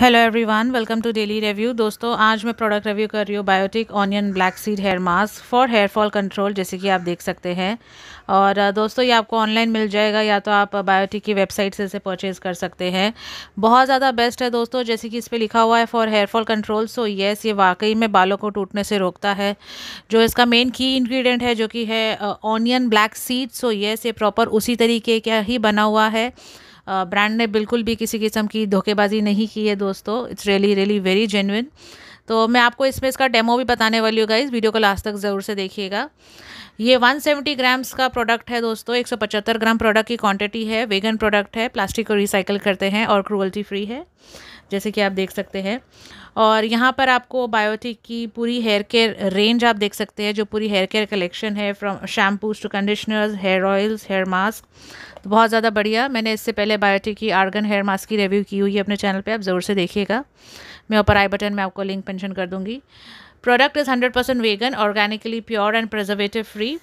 Hello everyone welcome to daily review दोस्तों आज मैं प्रोडक्ट रिव्यू कर रही हूँ Biotique onion black seed hair mask for hair fall control जैसे कि आप देख सकते हैं और दोस्तों ये आपको ऑनलाइन मिल जाएगा या तो आप बायोटिक की वेबसाइट से इसे परचेज कर सकते हैं बहुत ज़्यादा बेस्ट है दोस्तों जैसे कि इस पर लिखा हुआ है for hair fall control so yes ये वाकई में बालों को टूटने से रोकता है जो इसका मेन की इन्ग्रीडियंट है जो कि है onion black seed so yes ये प्रॉपर उसी तरीके का ही बना हुआ है ब्रांड ने बिल्कुल भी किसी किस्म की धोखेबाजी नहीं की है दोस्तों it's really really very genuine तो मैं आपको इसमें इसका डेमो भी बताने वाली हूँ गाइज़ वीडियो को लास्ट तक ज़रूर से देखिएगा ये 170 ग्राम्स का प्रोडक्ट है दोस्तों 175 ग्राम प्रोडक्ट की क्वांटिटी है वेगन प्रोडक्ट है प्लास्टिक को रिसाइकल करते हैं और क्रूअल्टी फ्री है जैसे कि आप देख सकते हैं और यहाँ पर आपको बायोटिक की पूरी हेयर केयर रेंज आप देख सकते हैं जो पूरी हेयर केयर कलेक्शन है from shampoos to conditioners hair oils hair mask तो बहुत ज़्यादा बढ़िया मैंने इससे पहले बायोटिक की आर्गन हेयर मास्क की रिव्यू की हुई है अपने चैनल पर आप ज़रूर से देखिएगा मैं ऊपर आई बटन में आपको लिंक मैंशन कर दूँगी product is hundred percent vegan organically pure and preservative free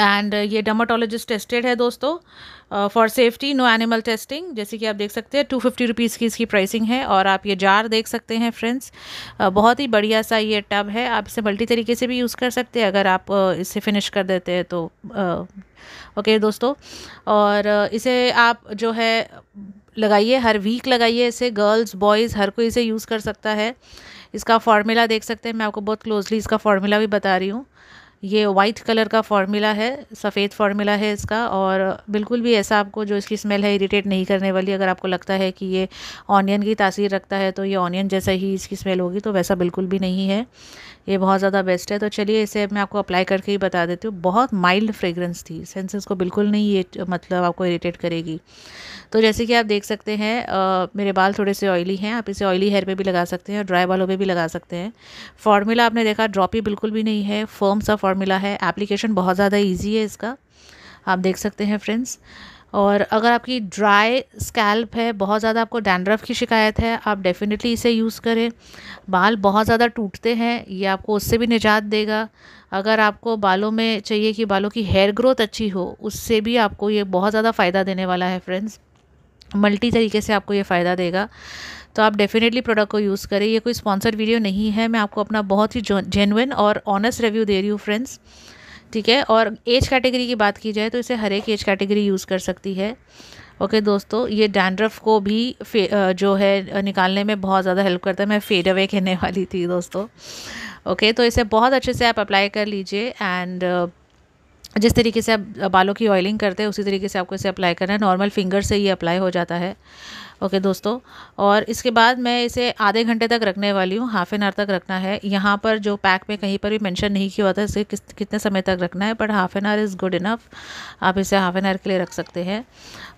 and ये डर्माटोलॉजिस्ट टेस्टेड है दोस्तों for safety no animal testing जैसे कि आप देख सकते हैं टू फिफ्टी रुपीज़ की इसकी प्राइसिंग है और आप ये जार देख सकते हैं फ्रेंड्स uh, बहुत ही बढ़िया सा ये टब है आप इसे मल्टी तरीके से भी यूज़ कर सकते हैं अगर आप uh, इसे फिनिश कर देते हैं तो ओके uh, okay, दोस्तों और uh, इसे आप जो है लगाइए हर वीक लगाइए इसे गर्ल्स बॉयज़ हर कोई इसे यूज़ कर सकता है इसका फार्मूला देख सकते हैं मैं आपको बहुत क्लोजली इसका फार्मूला भी बता रही हूँ ये वाइट कलर का फार्मूला है सफ़ेद फार्मूला है इसका और बिल्कुल भी ऐसा आपको जो इसकी स्मेल है इरिटेट नहीं करने वाली अगर आपको लगता है कि ये ऑनियन की तासीर रखता है तो ये ऑनियन जैसा ही इसकी स्मेल होगी तो वैसा बिल्कुल भी नहीं है ये बहुत ज़्यादा बेस्ट है तो चलिए इसे मैं आपको अप्लाई करके ही बता देती हूँ बहुत माइल्ड फ्रेगरेंस थी सेंसेस को बिल्कुल नहीं ये मतलब आपको इरीटेट करेगी तो जैसे कि आप देख सकते हैं आ, मेरे बाल थोड़े से ऑयली हैं आप इसे ऑयली हेयर पे भी लगा सकते हैं और ड्राई बालों पे भी लगा सकते हैं फार्मूला आपने देखा ड्रॉपी बिल्कुल भी नहीं है फर्म सा फार्मूला है एप्लीकेशन बहुत ज़्यादा ईजी है इसका आप देख सकते हैं फ्रेंड्स और अगर आपकी ड्राई स्कैल्प है बहुत ज़्यादा आपको डैंड्रफ की शिकायत है आप डेफिनेटली इसे यूज़ करें बाल बहुत ज़्यादा टूटते हैं ये आपको उससे भी निजात देगा अगर आपको बालों में चाहिए कि बालों की हेयर ग्रोथ अच्छी हो उससे भी आपको ये बहुत ज़्यादा फ़ायदा देने वाला है फ्रेंड्स मल्टी तरीके से आपको ये फ़ायदा देगा तो आप डेफिनेटली प्रोडक्ट को यूज़ करें ये कोई स्पॉन्सर्ड वीडियो नहीं है मैं आपको अपना बहुत ही जेनविन और ऑनेस्ट रिव्यू दे रही हूँ फ्रेंड्स ठीक है और एज कैटेगरी की बात की जाए तो इसे हर एक एज कैटेगरी यूज़ कर सकती है ओके okay, दोस्तों ये डैंड्रफ को भी जो है निकालने में बहुत ज़्यादा हेल्प करता है मैं फेड अवे कहने वाली थी दोस्तों ओके okay, तो इसे बहुत अच्छे से आप अप्लाई कर लीजिए एंड जिस तरीके से आप बालों की ऑयलिंग करते हैं उसी तरीके से आपको इसे अप्लाई करना है नॉर्मल फिंगर से ये अप्लाई हो जाता है ओके okay, दोस्तों और इसके बाद मैं इसे आधे घंटे तक रखने वाली हूँ हाफ एन आवर तक रखना है यहाँ पर जो पैक में कहीं पर भी मेंशन नहीं किया हुआ है इसे किस कितने समय तक रखना है but half an hour is good enough आप इसे हाफ एन आवर के लिए रख सकते हैं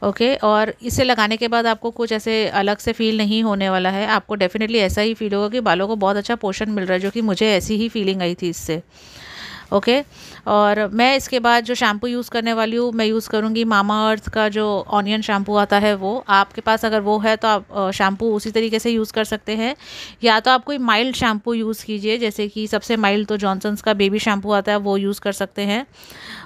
ओके okay, और इसे लगाने के बाद आपको कुछ ऐसे अलग से फील नहीं होने वाला है आपको डेफिनेटली ऐसा ही फील होगा कि बालों को बहुत अच्छा पोषण मिल रहा है जो कि मुझे ऐसी ही फीलिंग आई थी इससे ओके okay? और मैं इसके बाद जो शैम्पू यूज़ करने वाली हूँ मैं यूज़ करूँगी मामा अर्थ का जो ऑनियन शैम्पू आता है वो आपके पास अगर वो है तो आप शैम्पू उसी तरीके से यूज़ कर सकते हैं या तो आप कोई माइल्ड शैम्पू यूज़ कीजिए जैसे कि सबसे माइल्ड तो जॉनसन्स का बेबी शैम्पू आता है वो यूज़ कर सकते हैं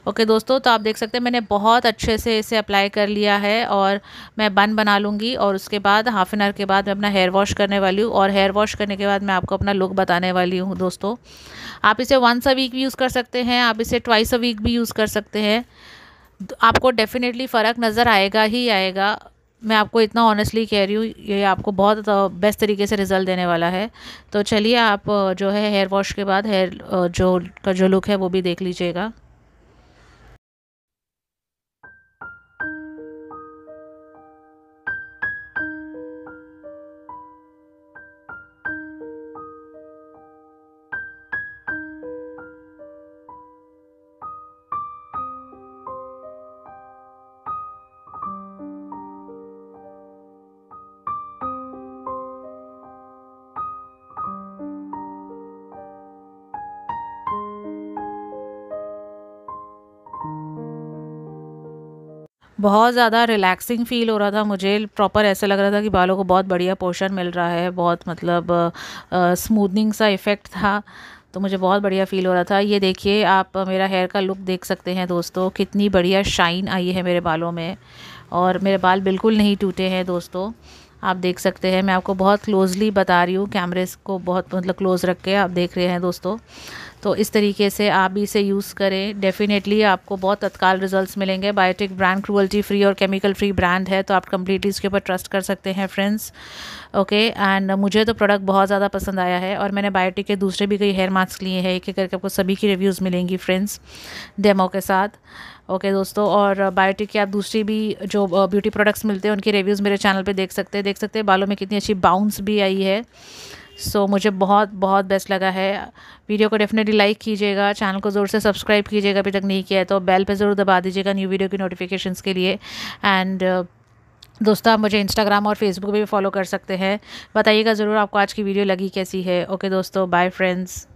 ओके दोस्तों तो आप देख सकते हैं मैंने बहुत अच्छे से इसे अप्लाई कर लिया है और मैं बन बना लूँगी और उसके बाद हाफ एन आवर के बाद मैं अपना हेयर वॉश करने वाली हूँ और हेयर वॉश करने के बाद मैं आपको अपना लुक बताने वाली हूँ दोस्तों आप इसे वंस अ वीक भी यूज़ कर सकते हैं आप इसे ट्वाइस अ वीक भी यूज़ कर सकते हैं तो आपको डेफिनेटली फ़र्क नज़र आएगा ही आएगा मैं आपको इतना ऑनेस्टली कह रही हूँ ये आपको बहुत बेस्ट तरीके से रिज़ल्ट देने वाला है तो चलिए आप जो है हेयर वॉश के बाद हेयर जो का जो लुक है वो भी देख लीजिएगा बहुत ज़्यादा रिलैक्सिंग फ़ील हो रहा था मुझे प्रॉपर ऐसा लग रहा था कि बालों को बहुत बढ़िया पोशन मिल रहा है बहुत मतलब स्मूदनिंग सा इफ़ेक्ट था तो मुझे बहुत बढ़िया फ़ील हो रहा था ये देखिए आप मेरा हेयर का लुक देख सकते हैं दोस्तों कितनी बढ़िया शाइन आई है मेरे बालों में और मेरे बाल बिल्कुल नहीं टूटे हैं दोस्तों आप देख सकते हैं मैं आपको बहुत क्लोजली बता रही हूँ कैमरे को बहुत मतलब क्लोज़ रख के आप देख रहे हैं दोस्तों तो इस तरीके से आप भी इसे यूज़ करें डेफिनेटली आपको बहुत तत्काल रिजल्ट्स मिलेंगे बायोटिक ब्रांड क्रूअल्टी फ्री और केमिकल फ्री ब्रांड है तो आप कम्प्लीटली इसके ऊपर ट्रस्ट कर सकते हैं फ्रेंड्स ओके एंड मुझे तो प्रोडक्ट बहुत ज़्यादा पसंद आया है और मैंने बायोटिक के दूसरे भी कई हेयर मास्क लिए हैं एक एक करके आपको सभी की रिव्यूज़ मिलेंगी फ्रेंड्स डेमो के साथ ओके okay, दोस्तों और बायोटिक के आप दूसरी भी जो ब्यूटी प्रोडक्ट्स मिलते हैं उनकी रिव्यूज़ मेरे चैनल पे देख सकते हैं देख सकते हैं बालों में कितनी अच्छी बाउंस भी आई है सो so, मुझे बहुत बहुत बेस्ट लगा है वीडियो को डेफिनेटली लाइक कीजिएगा चैनल को ज़रूर से सब्सक्राइब कीजिएगा अभी तक नहीं किया है तो बेल पे ज़रूर दबा दीजिएगा न्यू वीडियो की नोटिफिकेशन के लिए एंड uh, दोस्तों आप मुझे इंस्टाग्राम और फेसबुक पर भी फॉलो कर सकते हैं बताइएगा ज़रूर आपको आज की वीडियो लगी कैसी है ओके दोस्तों बाय फ्रेंड्स